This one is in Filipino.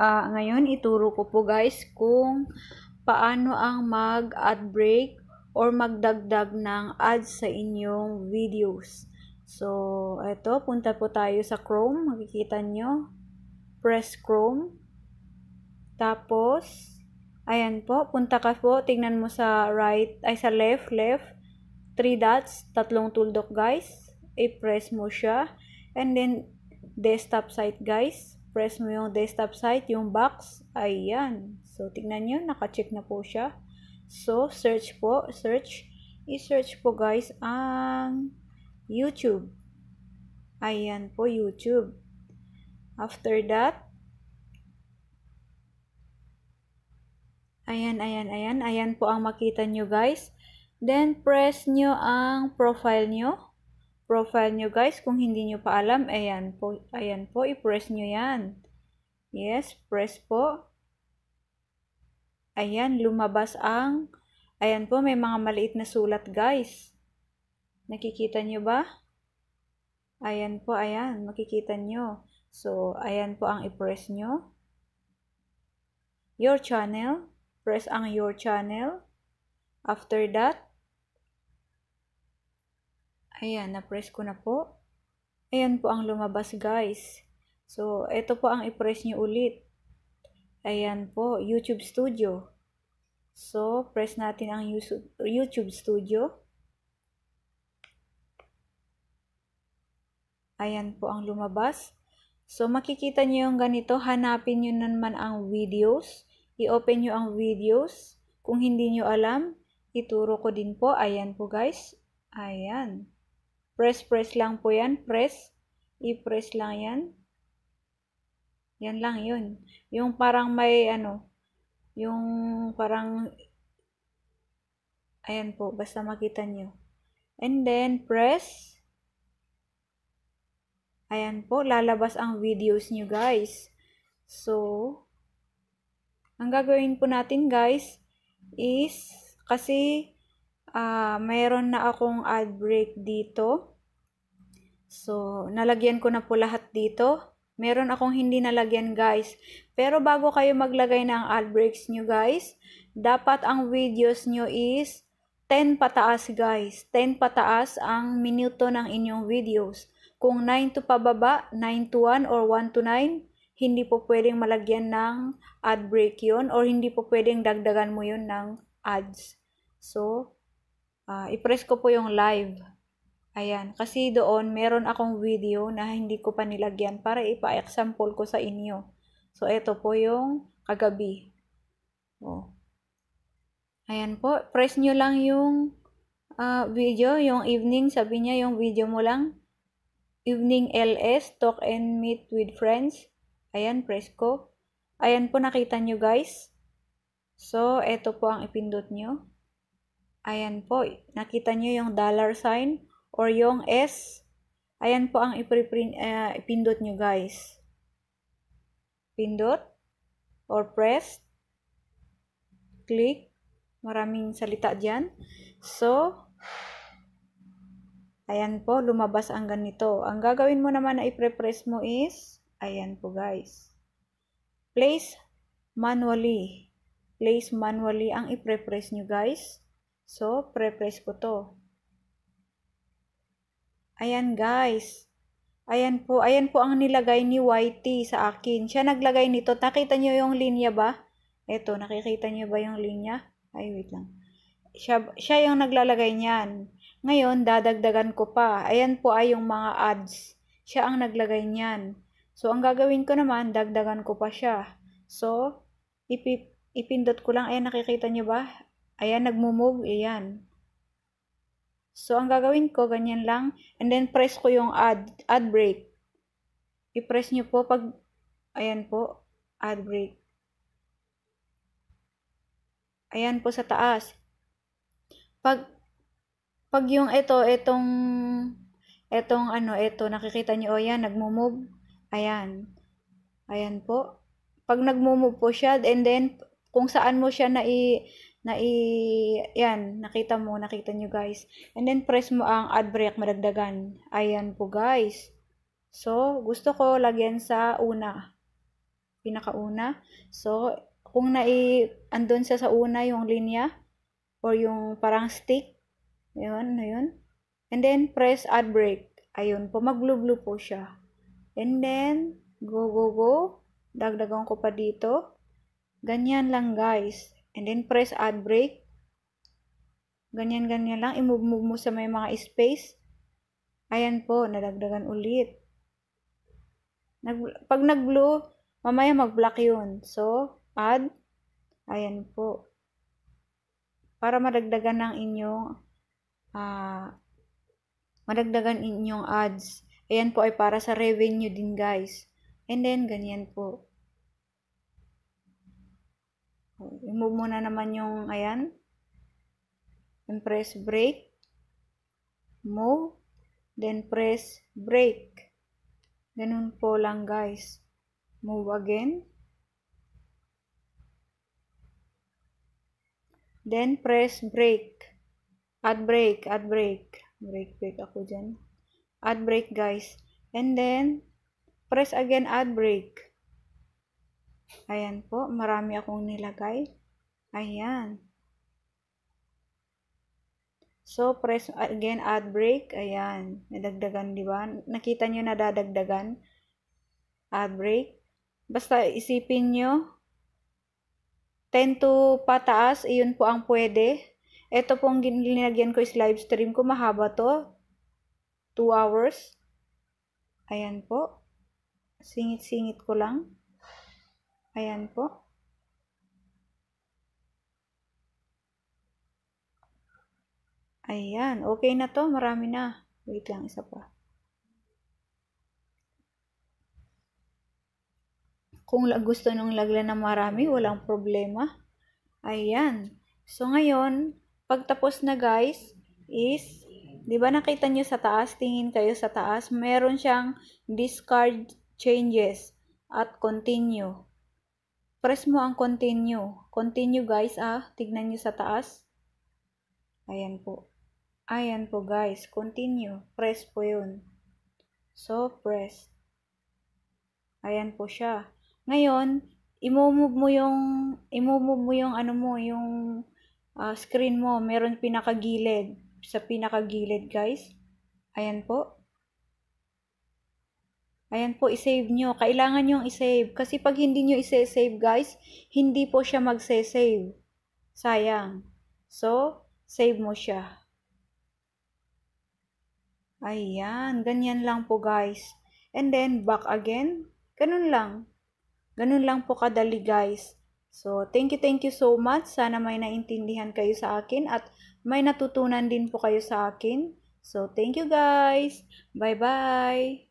Uh, ngayon, ituro ko po guys kung paano ang mag-ad break or magdagdag ng ads sa inyong videos. So, eto, punta po tayo sa Chrome. Makikita nyo. Press Chrome. Tapos, ayan po, punta ka po. Tingnan mo sa right, ay sa left, left. Three dots, tatlong tuldok guys. I-press mo siya. And then, desktop site guys press mo yung desktop site, yung box, ayan. So, tignan nyo, nakacheck na po siya. So, search po, search. I-search po guys ang YouTube. Ayan po, YouTube. After that, ayan, ayan, ayan. Ayan po ang makita nyo guys. Then, press nyo ang profile nyo profile nyo guys. Kung hindi nyo pa alam, ayan po, ayan po, i-press nyo yan. Yes, press po. Ayan, lumabas ang, ayan po, may mga maliit na sulat guys. Nakikita nyo ba? Ayan po, ayan, makikita nyo. So, ayan po ang i-press nyo. Your channel, press ang your channel. After that, Ayan, na-press ko na po. Ayan po ang lumabas guys. So, ito po ang i-press nyo ulit. Ayan po, YouTube Studio. So, press natin ang YouTube Studio. Ayan po ang lumabas. So, makikita nyo yung ganito. Hanapin nyo naman ang videos. I-open nyo ang videos. Kung hindi nyo alam, ituro ko din po. Ayan po guys. Ayan. Press, press lang po yan. Press. I-press lang yan. Yan lang yun. Yung parang may ano, yung parang, ayan po, basta makita nyo. And then, press. Ayan po, lalabas ang videos nyo guys. So, ang gagawin po natin guys, is, kasi, uh, mayroon na akong ad break dito. So, nalagyan ko na po lahat dito. Meron akong hindi nalagyan guys. Pero bago kayo maglagay ng ad breaks nyo guys, dapat ang videos nyo is 10 pataas guys. 10 pataas ang minuto ng inyong videos. Kung 9 to pababa, 9 to 1 or 1 to 9, hindi po pwedeng malagyan ng ad break yon or hindi po pwedeng dagdagan mo yon ng ads. So, uh, i-press ko po yung live. Ayan, kasi doon meron akong video na hindi ko pa nilagyan para ipa-example ko sa inyo. So, ito po yung kagabi. Oh. Ayan po, press nyo lang yung uh, video, yung evening, sabi niya yung video mo lang. Evening LS, talk and meet with friends. Ayan, press ko. Ayan po, nakita nyo guys. So, ito po ang ipindot nyo. Ayan po, nakita nyo yung dollar sign or yung S. Ayan po ang ipiprint, uh, eh, ipindot nyo guys. Pindot or press. Click. Maraming salita dyan. So, ayan po, lumabas ang ganito. Ang gagawin mo naman na ipre-press mo is, ayan po guys. Place manually. Place manually ang ipre-press nyo guys. So, prepress press ko to. Ayan guys. Ayan po, ayan po ang nilagay ni Whitey sa akin. Siya naglagay nito. Nakita niyo yung linya ba? Ito, nakikita niyo ba yung linya? Ay, wait lang. Siya, siya yung naglalagay niyan. Ngayon, dadagdagan ko pa. Ayan po ay yung mga ads. Siya ang naglagay niyan. So, ang gagawin ko naman, dagdagan ko pa siya. So, ipi, ipindot ko lang. Ayan, nakikita niyo ba? Ayan, nagmo-move. Ayan. So, ang gagawin ko, ganyan lang. And then, press ko yung add, add break. I-press nyo po pag, ayan po, add break. Ayan po sa taas. Pag, pag yung ito, itong, itong ano, ito, nakikita nyo, oh, yan, nagmo-move. Ayan. Ayan po. Pag nagmo-move po siya, and then, kung saan mo siya na i, na i, yan, nakita mo, nakita nyo guys. And then, press mo ang ad break, madagdagan. Ayan po guys. So, gusto ko lagyan sa una. Pinakauna. So, kung nai andun siya sa una yung linya, or yung parang stick, yun, yun. And then, press ad break. Ayun po, mag-blue-blue po siya. And then, go, go, go. Dagdagan ko pa dito. Ganyan lang guys. And then press add break. Ganyan-ganyan lang. I-move-move mo sa may mga space. Ayan po, nadagdagan ulit. Nag, pag nag-blue, mamaya mag-black yun. So, add. Ayan po. Para madagdagan ng inyong uh, madagdagan inyong ads. Ayan po ay para sa revenue din guys. And then, ganyan po. I-move mo na naman yung, ayan. And press break. Move. Then press break. Ganun po lang guys. Move again. Then press break. Add break, add break. Break, break ako dyan. Add break guys. And then, press again add break. Ayan po, marami akong nilagay. Ayan. So, press again, add break. Ayan, nadagdagan, di ba? Nakita nyo na dadagdagan. Add break. Basta isipin nyo, 10 to pataas, iyon po ang pwede. Ito po pong ginilagyan ko is live stream ko. Mahaba to. 2 hours. Ayan po. Singit-singit ko lang. Ayan po. Ayan, okay na to. Marami na. Wait lang, isa pa. Kung gusto nung lagla na marami, walang problema. Ayan. So, ngayon, pagtapos na guys, is, di ba nakita nyo sa taas, tingin kayo sa taas, meron siyang discard changes at continue press mo ang continue. Continue guys ah. Tignan nyo sa taas. Ayan po. Ayan po guys. Continue. Press po yun. So, press. Ayan po siya. Ngayon, imove mo yung, imove mo yung ano mo, yung uh, screen mo. Meron pinakagilid. Sa pinakagilid guys. Ayan po. Ayan po, isave nyo. Kailangan nyo isave. Kasi pag hindi nyo isave guys, hindi po siya magsasave. Sayang. So, save mo siya. Ayan, ganyan lang po guys. And then, back again. Ganun lang. Ganun lang po kadali guys. So, thank you, thank you so much. Sana may naintindihan kayo sa akin at may natutunan din po kayo sa akin. So, thank you guys. Bye-bye.